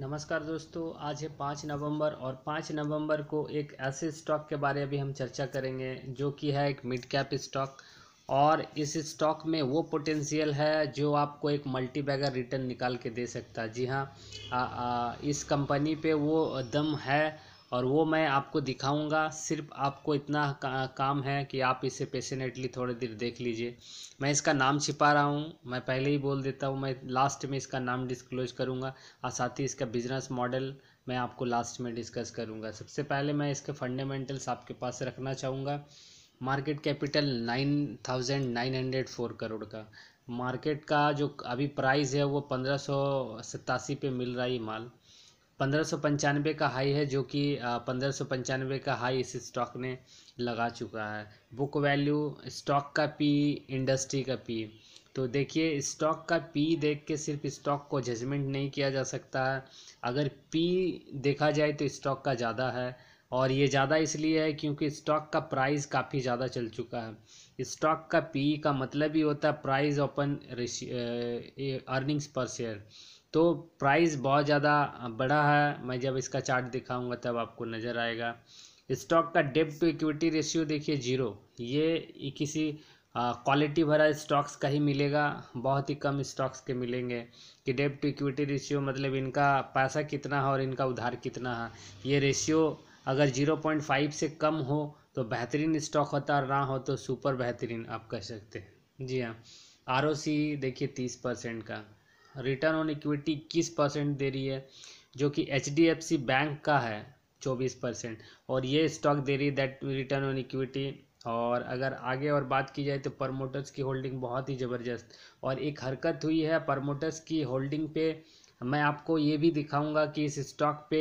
नमस्कार दोस्तों आज है पाँच नवंबर और पाँच नवंबर को एक ऐसे स्टॉक के बारे में भी हम चर्चा करेंगे जो कि है एक मिड कैप स्टॉक और इस स्टॉक में वो पोटेंशियल है जो आपको एक मल्टी बैगर रिटर्न निकाल के दे सकता है जी हाँ आ, आ, इस कंपनी पे वो दम है और वो मैं आपको दिखाऊंगा सिर्फ आपको इतना का, काम है कि आप इसे पेशेंटली थोड़ी देर देख लीजिए मैं इसका नाम छिपा रहा हूँ मैं पहले ही बोल देता हूँ मैं लास्ट में इसका नाम डिस्क्लोज करूँगा और साथ ही इसका बिजनेस मॉडल मैं आपको लास्ट में डिस्कस करूँगा सबसे पहले मैं इसके फंडामेंटल्स आपके पास रखना चाहूँगा market capital nine thousand nine hundred four crore का मार्केट का जो अभी प्राइस है वो पंद्रह सौ सतासी पे मिल रहा है माल पंद्रह का हाई है जो कि पंद्रह का हाई इस स्टॉक ने लगा चुका है बुक वैल्यू स्टॉक का पी इंडस्ट्री का पी तो देखिए स्टॉक का पी देख के सिर्फ स्टॉक को जजमेंट नहीं किया जा सकता है अगर पी देखा जाए तो स्टॉक का ज़्यादा है और ये ज़्यादा इसलिए है क्योंकि स्टॉक का प्राइस काफ़ी ज़्यादा चल चुका है स्टॉक का पी का मतलब ही होता है प्राइज ओपन अर्निंग्स पर शेयर तो प्राइस बहुत ज़्यादा बढ़ा है मैं जब इसका चार्ट दिखाऊंगा तब आपको नज़र आएगा स्टॉक का डेप टू इक्विटी रेशियो देखिए जीरो ये किसी क्वालिटी भरा स्टॉक्स का ही मिलेगा बहुत ही कम स्टॉक्स के मिलेंगे कि डेप टू इक्विटी रेशियो मतलब इनका पैसा कितना है और इनका उधार कितना है ये रेशियो अगर जीरो पॉइंट फाइव से कम हो तो बेहतरीन स्टॉक होता और ना हो तो सुपर बेहतरीन आप कह सकते हैं जी हाँ आर देखिए तीस परसेंट का रिटर्न ऑन इक्विटी इक्कीस परसेंट दे रही है जो कि एच बैंक का है चौबीस परसेंट और ये स्टॉक दे रही है दैट रिटर्न ऑन इक्विटी और अगर आगे और बात की जाए तो प्रमोटर्स की होल्डिंग बहुत ही ज़बरदस्त और एक हरकत हुई है प्रमोटर्स की होल्डिंग पे मैं आपको ये भी दिखाऊंगा कि इस स्टॉक पे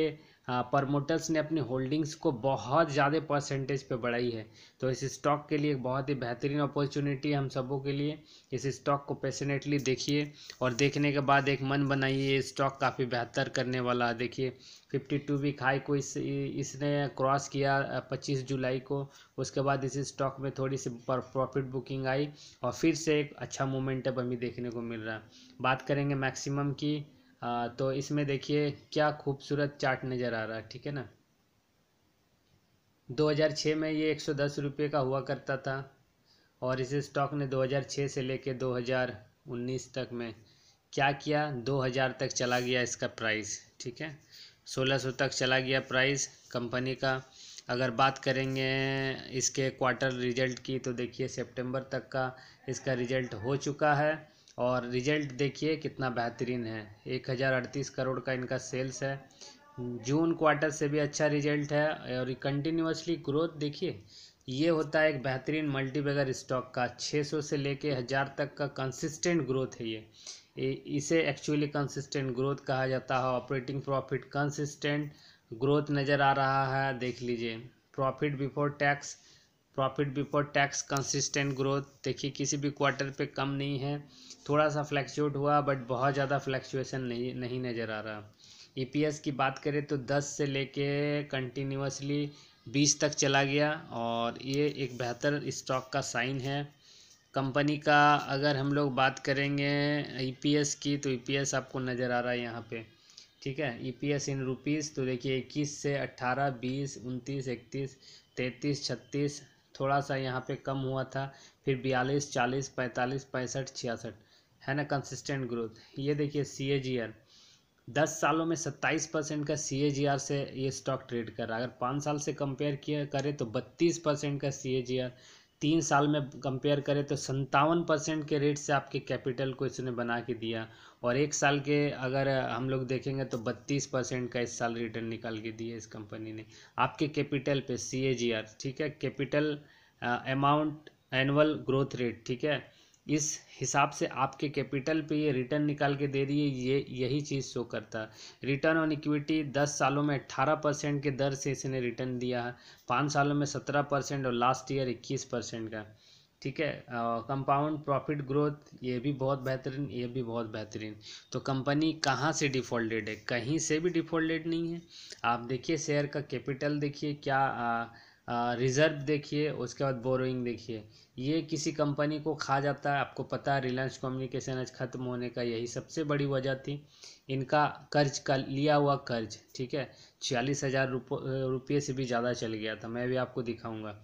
प्रमोटर्स हाँ, ने अपनी होल्डिंग्स को बहुत ज़्यादा परसेंटेज पे बढ़ाई है तो इस स्टॉक के लिए एक बहुत ही बेहतरीन अपॉर्चुनिटी है हम सबों के लिए इस स्टॉक को पैसनेटली देखिए और देखने के बाद एक मन बनाइए ये स्टॉक काफ़ी बेहतर करने वाला है देखिए फिफ्टी टू वीक हाई को इस इसने क्रॉस किया पच्चीस जुलाई को उसके बाद इस स्टॉक में थोड़ी सी प्रॉफिट बुकिंग आई और फिर से एक अच्छा मोमेंटम हमें देखने को मिल रहा है बात करेंगे मैक्सिमम की आ, हाँ, तो इसमें देखिए क्या खूबसूरत चार्ट नज़र आ रहा है ठीक है ना 2006 में ये एक सौ का हुआ करता था और इस स्टॉक ने 2006 से लेके 2019 तक में क्या किया 2000 तक चला गया इसका प्राइस ठीक है 1600 तक चला गया प्राइस कंपनी का अगर बात करेंगे इसके क्वार्टर रिजल्ट की तो देखिए सितंबर तक का इसका रिजल्ट हो चुका है और रिजल्ट देखिए कितना बेहतरीन है एक हज़ार अड़तीस करोड़ का इनका सेल्स है जून क्वार्टर से भी अच्छा रिजल्ट है और कंटिन्यूसली ग्रोथ देखिए ये होता है एक बेहतरीन मल्टीबैगर स्टॉक का 600 से लेके हज़ार तक का कंसिस्टेंट ग्रोथ है ये इसे एक्चुअली कंसिस्टेंट ग्रोथ कहा जाता है ऑपरेटिंग प्रॉफिट कंसिस्टेंट ग्रोथ नज़र आ रहा है देख लीजिए profit before tax profit before tax consistent growth देखिए किसी भी क्वार्टर पे कम नहीं है थोड़ा सा फ्लैक्चुएट हुआ बट बहुत ज़्यादा फ्लैक्चुएसन नहीं नहीं नज़र आ रहा ईपीएस e की बात करें तो 10 से लेके कंटिन्यूसली 20 तक चला गया और ये एक बेहतर स्टॉक का साइन है कंपनी का अगर हम लोग बात करेंगे ईपीएस e की तो ईपीएस e आपको नज़र आ रहा है यहाँ पे ठीक है ईपीएस इन रुपीज़ तो देखिए इक्कीस से अट्ठारह बीस उनतीस इकतीस तैंतीस छत्तीस थोड़ा सा यहाँ पे कम हुआ था फिर बयालीस चालीस पैंतालीस पैंसठ छियासठ है ना कंसिस्टेंट ग्रोथ ये देखिए सी ए जी आर दस सालों में सत्ताईस परसेंट का सी ए जी आर से ये स्टॉक ट्रेड कर रहा है अगर पाँच साल से कंपेयर किया करें तो बत्तीस परसेंट का सी ए जी आर तीन साल में कंपेयर करें तो संतावन परसेंट के रेट से आपके कैपिटल को इसने बना के दिया और एक साल के अगर हम लोग देखेंगे तो बत्तीस परसेंट का इस साल रिटर्न निकाल के दिया इस कंपनी ने आपके कैपिटल पे सी ठीक है capital amount annual growth rate ठीक है इस हिसाब से आपके कैपिटल पे ये रिटर्न निकाल के दे रही है ये यही चीज़ शो करता है रिटर्न ऑन इक्विटी दस सालों में अट्ठारह परसेंट के दर से इसने रिटर्न दिया है पाँच सालों में सत्रह परसेंट और लास्ट ईयर इक्कीस परसेंट का ठीक है कंपाउंड प्रॉफिट ग्रोथ ये भी बहुत बेहतरीन ये भी बहुत बेहतरीन तो कंपनी कहाँ से डिफ़ॉल्टेड है कहीं से भी डिफ़ॉल्टेड नहीं है आप देखिए शेयर का कैपिटल देखिए क्या आ, रिज़र्व देखिए उसके बाद बोरोइंग देखिए ये किसी कंपनी को खा जाता है आपको पता है रिलायंस कम्युनिकेशन आज ख़त्म होने का यही सबसे बड़ी वजह थी इनका कर्ज का लिया हुआ कर्ज ठीक है छियालीस हज़ार रुपये से भी ज़्यादा चल गया था मैं भी आपको दिखाऊंगा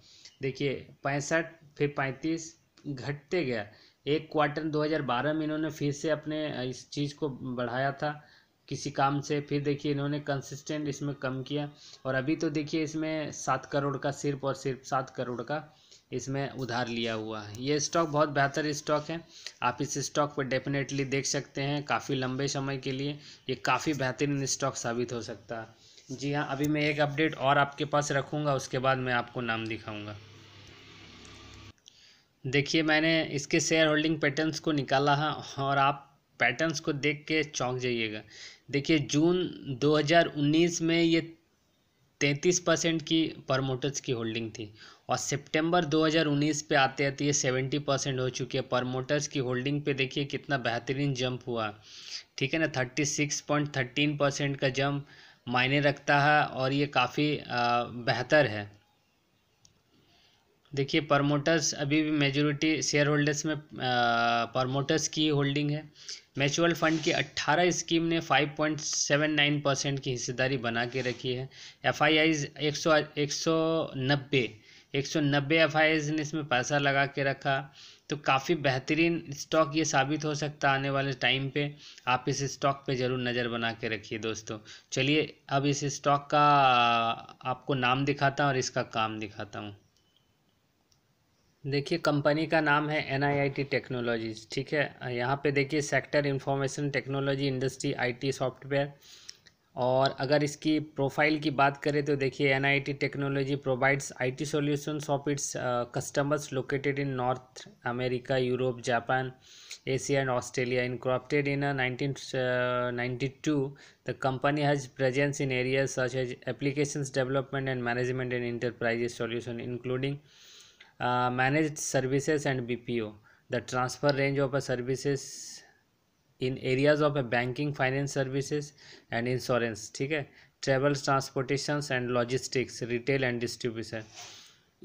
देखिए पैंसठ फिर पैंतीस घटते गया एक क्वार्टर दो में इन्होंने फिर से अपने इस चीज़ को बढ़ाया था किसी काम से फिर देखिए इन्होंने कंसिस्टेंट इसमें कम किया और अभी तो देखिए इसमें सात करोड़ का सिर्फ और सिर्फ सात करोड़ का इसमें उधार लिया हुआ है ये स्टॉक बहुत बेहतर स्टॉक है आप इस स्टॉक पर डेफिनेटली देख सकते हैं काफ़ी लंबे समय के लिए ये काफ़ी बेहतरीन स्टॉक साबित हो सकता है जी हाँ अभी मैं एक अपडेट और आपके पास रखूँगा उसके बाद मैं आपको नाम दिखाऊँगा देखिए मैंने इसके शेयर होल्डिंग पैटर्न्स को निकाला है और आप पैटर्न्स को देख के चौंक जाइएगा देखिए जून 2019 में ये 33 परसेंट की परमोटर्स की होल्डिंग थी और सितंबर 2019 पे आते आते ये 70 परसेंट हो चुकी है परमोटर्स की होल्डिंग पे देखिए कितना बेहतरीन जंप हुआ ठीक है ना 36.13 परसेंट का जंप मायने रखता है और ये काफ़ी बेहतर है देखिए प्रमोटर्स अभी भी मेजोरिटी शेयर होल्डर्स में प्रमोटर्स की होल्डिंग है म्यूचुअल फंड की 18 स्कीम ने 5.79 परसेंट की हिस्सेदारी बना के रखी है एफ आई आईज एक सौ एक सौ नब्बे एक सौ नब्बे एफ आई आईज ने इसमें पैसा लगा के रखा तो काफ़ी बेहतरीन स्टॉक ये साबित हो सकता आने वाले टाइम पे आप इस स्टॉक पे ज़रूर नज़र बना के रखिए दोस्तों चलिए अब इस स्टॉक का आपको नाम दिखाता हूँ और इसका काम दिखाता हूँ देखिए कंपनी का नाम है N I I T technologies ठीक है यहाँ पे देखिए sector information technology industry IT software और अगर इसकी प्रोफाइल की बात करें तो देखिए N I technology provides I T of its customers located in North America Europe Japan Asia and Australia incorporated in nineteen two the company has presence in areas such as application development and management and enterprises solution including manage services and B P O the transfer range of a services in areas of a banking finance services and insurance ठीक है travels transportation and logistics retail and distribution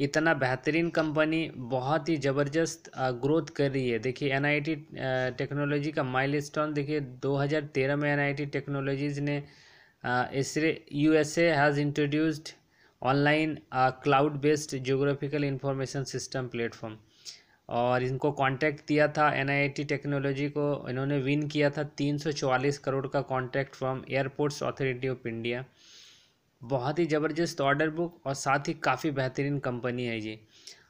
इतना बेहतरीन company बहुत ही ज़बरदस्त growth uh, कर रही है देखिए एन आई टी टेक्नोलॉजी का माइल माइलस्टोन देखिए दो हज़ार तेरह में एन आई टी टेक्नोलॉजीज़ ने uh, इससे U S has introduced online cloud based geographical information system platform और इनको कांटेक्ट दिया था एनआईटी टेक्नोलॉजी को इन्होंने विन किया था तीन सौ चवालीस करोड़ का contact from airports authority of India बहुत ही ज़बरदस्त ऑर्डर बुक और साथ ही काफ़ी बेहतरीन कंपनी है ये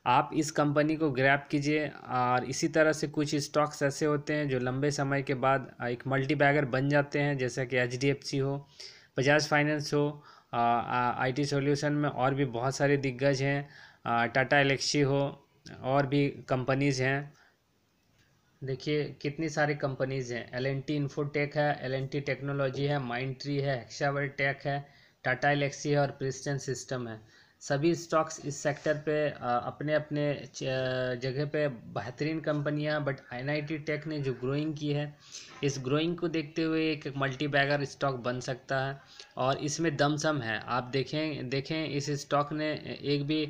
आप इस कंपनी को ग्रैप कीजिए और इसी तरह से कुछ स्टॉक्स ऐसे होते हैं जो लंबे समय के बाद एक मल्टी बैगर बन जाते हैं जैसा कि एच हो बजाज फाइनेंस हो आईटी सॉल्यूशन में और भी बहुत सारे दिग्गज हैं टाटा एलेक्सी हो और भी कंपनीज़ हैं देखिए कितनी सारी कंपनीज़ हैं एल एन टी इन्फोटेक है एल एन टी टेक्नोलॉजी है माइंड ट्री है एक्शावर टेक है टाटा एलेक्सी है और प्रिस्टन सिस्टम है सभी स्टॉक्स इस सेक्टर पे अपने अपने जगह पे बेहतरीन कंपनियां बट एन टेक ने जो ग्रोइंग की है इस ग्रोइंग को देखते हुए एक मल्टी बैगर स्टॉक बन सकता है और इसमें दमसम है आप देखें देखें इस स्टॉक ने एक भी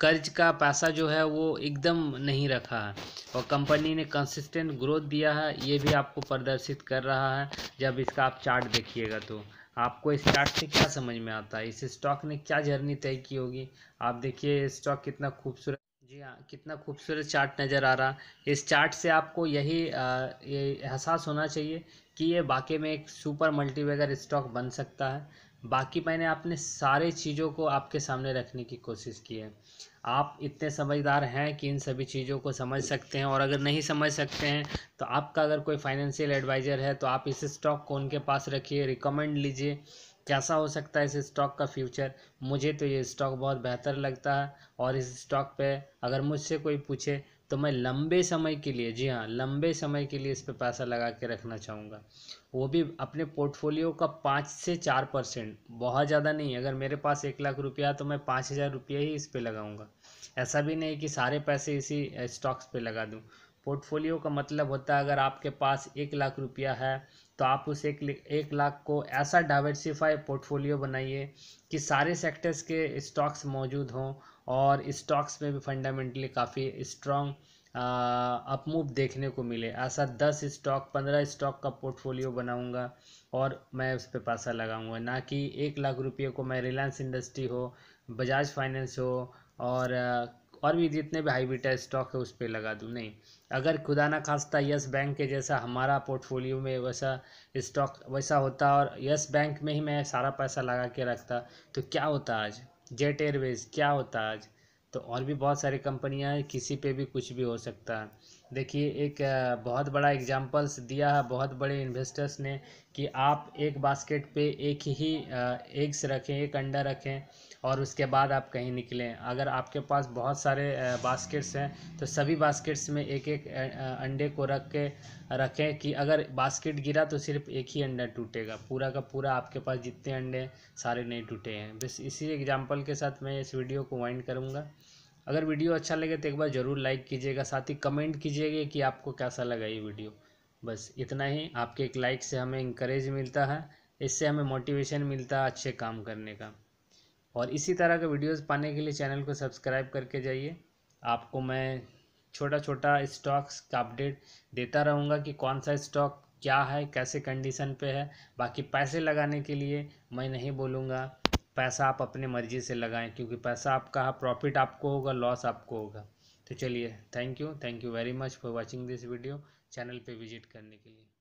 कर्ज का पैसा जो है वो एकदम नहीं रखा है और कंपनी ने कंसिस्टेंट ग्रोथ दिया है ये भी आपको प्रदर्शित कर रहा है जब इसका आप चार्ट देखिएगा तो आपको इस चार्ट से क्या समझ में आता है इस स्टॉक ने क्या जर्नी तय की होगी आप देखिए स्टॉक कितना खूबसूरत जी हाँ कितना खूबसूरत चार्ट नज़र आ रहा इस चार्ट से आपको यही ये एहसास होना चाहिए कि ये वाकई में एक सुपर मल्टीवेगर स्टॉक बन सकता है बाकी मैंने आपने सारे चीज़ों को आपके सामने रखने की कोशिश की है आप इतने समझदार हैं कि इन सभी चीज़ों को समझ सकते हैं और अगर नहीं समझ सकते हैं तो आपका अगर कोई फाइनेंशियल एडवाइज़र है तो आप इस स्टॉक को उनके पास रखिए रिकमेंड लीजिए कैसा हो सकता है इस स्टॉक का फ्यूचर मुझे तो ये स्टॉक बहुत बेहतर लगता है और इस स्टॉक पे अगर मुझसे कोई पूछे तो मैं लंबे समय के लिए जी हाँ लंबे समय के लिए इस पर पैसा लगा के रखना चाहूँगा वो भी अपने पोर्टफोलियो का पाँच से चार परसेंट बहुत ज़्यादा नहीं अगर मेरे पास एक लाख रुपया तो मैं पाँच हज़ार रुपया ही इस पर लगाऊँगा ऐसा भी नहीं कि सारे पैसे इसी स्टॉक्स पे लगा दूँ पोर्टफोलियो का मतलब होता है अगर आपके पास एक लाख रुपया है तो आप उस एक एक लाख को ऐसा डाइवर्सिफाई पोर्टफोलियो बनाइए कि सारे सेक्टर्स के स्टॉक्स मौजूद हों और स्टॉक्स में भी फंडामेंटली काफ़ी स्ट्रॉन्ग अपमूव देखने को मिले ऐसा दस स्टॉक पंद्रह स्टॉक का पोर्टफोलियो बनाऊंगा और मैं उस पर पैसा लगाऊंगा ना कि एक लाख रुपये को मैं रिलायंस इंडस्ट्री हो बजाज फाइनेंस हो और और भी जितने भी हाई बीटा स्टॉक है उस पर लगा दूँ नहीं अगर खुदा ना खास्ता यस बैंक के जैसा हमारा पोर्टफोलियो में वैसा स्टॉक वैसा होता और यस बैंक में ही मैं सारा पैसा लगा के रखता तो क्या होता आज जेट एयरवेज क्या होता आज तो और भी बहुत सारी कंपनियां हैं किसी पे भी कुछ भी हो सकता है देखिए एक बहुत बड़ा एग्जांपल्स दिया है बहुत बड़े इन्वेस्टर्स ने कि आप एक बास्केट पे एक ही एग्स रखें एक अंडा रखें और उसके बाद आप कहीं निकलें अगर आपके पास बहुत सारे बास्केट्स हैं तो सभी बास्केट्स में एक एक अंडे को रख के रखें कि अगर बास्केट गिरा तो सिर्फ एक ही अंडा टूटेगा पूरा का पूरा आपके पास जितने अंडे सारे नहीं टूटे हैं बस इसी एग्जाम्पल के साथ मैं इस वीडियो को वाइंड करूँगा अगर वीडियो अच्छा लगे तो एक बार ज़रूर लाइक कीजिएगा साथ ही कमेंट कीजिएगा कि आपको कैसा लगा ये वीडियो बस इतना ही आपके एक लाइक से हमें इंकरेज मिलता है इससे हमें मोटिवेशन मिलता है अच्छे काम करने का और इसी तरह के वीडियोस पाने के लिए चैनल को सब्सक्राइब करके जाइए आपको मैं छोटा छोटा स्टॉक्स का अपडेट देता रहूँगा कि कौन सा स्टॉक क्या है कैसे कंडीशन पे है बाकी पैसे लगाने के लिए मैं नहीं बोलूँगा पैसा आप अपने मर्ज़ी से लगाएं क्योंकि पैसा आपका है प्रॉफिट आपको होगा लॉस आपको होगा तो चलिए thank you thank you very much for watching this video channel पर विजिट करने के लिए